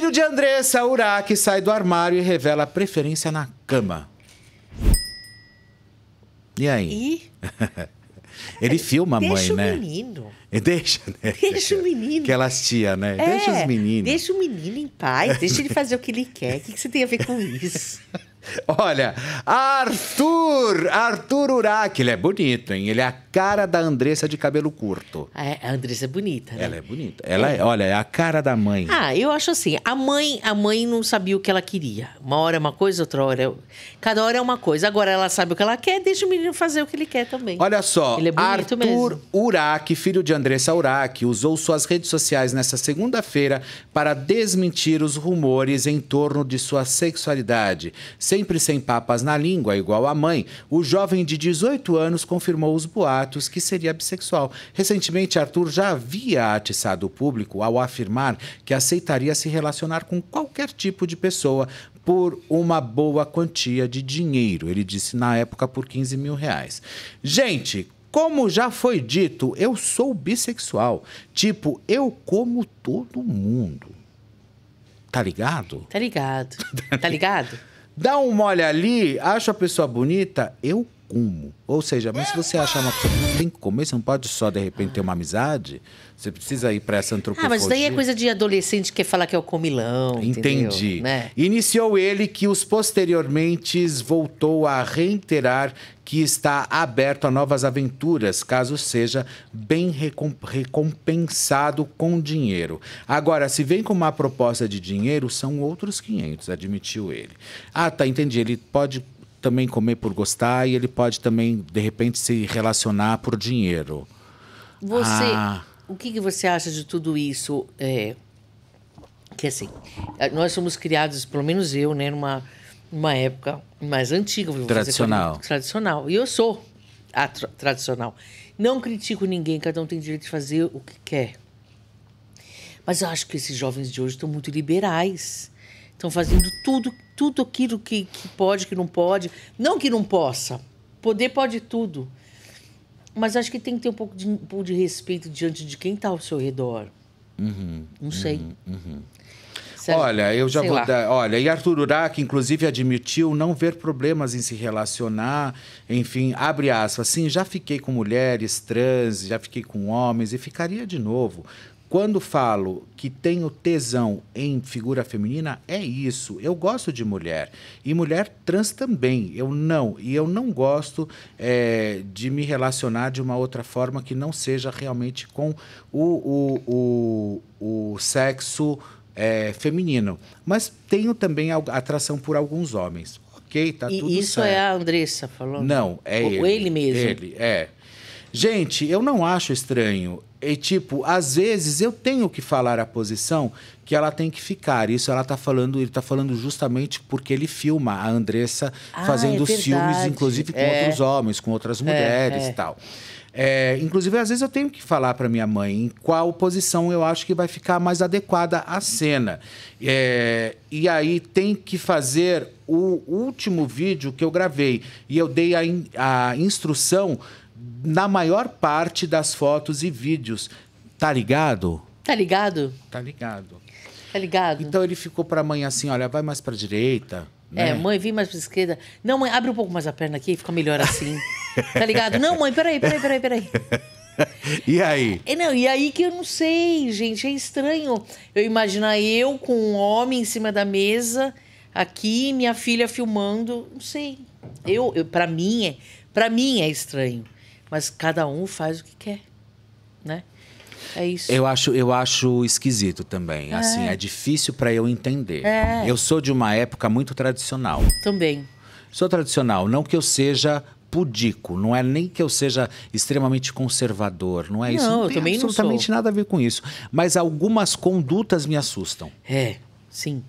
Filho de Andressa, Uraki sai do armário e revela preferência na cama. E aí? E? Ele filma a mãe, né? Deixa o né? menino. Deixa, né? Deixa o menino. Aquelas tia, né? É, deixa os é, meninos. Deixa o menino em paz, deixa ele fazer o que ele quer. O que você tem a ver com isso? Olha, Arthur, Arthur Urac, ele é bonito, hein? Ele é a cara da Andressa de cabelo curto. Ah, é, a Andressa é bonita, né? Ela é bonita. Ela, é. olha, é a cara da mãe. Ah, eu acho assim, a mãe, a mãe não sabia o que ela queria. Uma hora é uma coisa, outra hora é... Cada hora é uma coisa. Agora ela sabe o que ela quer, deixa o menino fazer o que ele quer também. Olha só, ele é Arthur mesmo. Urac, filho de Andressa Urac, usou suas redes sociais nesta segunda-feira para desmentir os rumores em torno de sua sexualidade. Sempre sem papas na língua, igual a mãe, o jovem de 18 anos confirmou os boatos que seria bissexual. Recentemente, Arthur já havia atiçado o público ao afirmar que aceitaria se relacionar com qualquer tipo de pessoa por uma boa quantia de dinheiro. Ele disse na época por 15 mil reais. Gente, como já foi dito, eu sou bissexual. Tipo, eu como todo mundo. Tá ligado? Tá ligado. tá ligado? Dá uma olha ali, acho a pessoa bonita, eu como. Ou seja, mas se você achar uma pessoa que tem que comer, você não pode só, de repente, ter uma amizade. Você precisa ir para essa antropologia. Ah, mas daí é coisa de adolescente que falar que é o comilão. Entendi. Né? Iniciou ele que os posteriormente voltou a reiterar que está aberto a novas aventuras, caso seja bem recompensado com dinheiro. Agora, se vem com uma proposta de dinheiro, são outros 500, admitiu ele. Ah, tá, entendi. Ele pode também comer por gostar e ele pode também, de repente, se relacionar por dinheiro. Você, ah. o que, que, você acha de tudo isso? É, que assim, eh, nós somos criados, pelo menos eu, né, numa, numa época mais antiga. Tradicional. Dizer, tradicional. E eu sou a tra tradicional. Não critico ninguém, cada um tem direito de fazer o que quer. Mas eu acho que esses jovens de hoje estão muito liberais. Estão fazendo tudo, tudo aquilo que, que pode, que não pode. Não que não possa. Poder pode tudo. Mas acho que tem que ter um pouco de, um pouco de respeito diante de quem está ao seu redor. Uhum, não sei. Uhum, uhum. Você olha, eu já vou lá. dar. Olha, e Arthur Urac, inclusive, admitiu não ver problemas em se relacionar. Enfim, abre aspas. Sim, já fiquei com mulheres trans, já fiquei com homens e ficaria de novo. Quando falo que tenho tesão em figura feminina, é isso. Eu gosto de mulher. E mulher trans também. Eu não. E eu não gosto é, de me relacionar de uma outra forma que não seja realmente com o, o, o, o sexo é, feminino. Mas tenho também atração por alguns homens. Ok, tá e tudo isso certo. é a Andressa falando? Não, é Ou ele. ele mesmo. Ele, é. Gente, eu não acho estranho. E, tipo, às vezes eu tenho que falar a posição que ela tem que ficar. Isso ela tá falando, ele tá falando justamente porque ele filma a Andressa ah, fazendo é filmes, inclusive com é. outros homens, com outras mulheres é, é, e tal. É, inclusive, às vezes eu tenho que falar para minha mãe em qual posição eu acho que vai ficar mais adequada à cena. É, e aí tem que fazer o último vídeo que eu gravei. E eu dei a, in, a instrução na maior parte das fotos e vídeos. Tá ligado? Tá ligado? Tá ligado. Tá ligado? Então ele ficou pra mãe assim: olha, vai mais pra direita. É, né? É, mãe, vem mais pra esquerda. Não, mãe, abre um pouco mais a perna aqui, fica melhor assim. tá ligado? Não, mãe, peraí, peraí, peraí, peraí. e aí? É, não, e aí que eu não sei, gente. É estranho eu imaginar eu com um homem em cima da mesa, aqui, minha filha filmando. Não sei. Eu, eu para mim é, para mim é estranho. Mas cada um faz o que quer, né? É isso. Eu acho, eu acho esquisito também. É. Assim, é difícil para eu entender. É. Eu sou de uma época muito tradicional. Também. Sou tradicional, não que eu seja pudico, não é nem que eu seja extremamente conservador, não é não, isso. Não, eu também absolutamente não sou. nada a ver com isso. Mas algumas condutas me assustam. É, sim.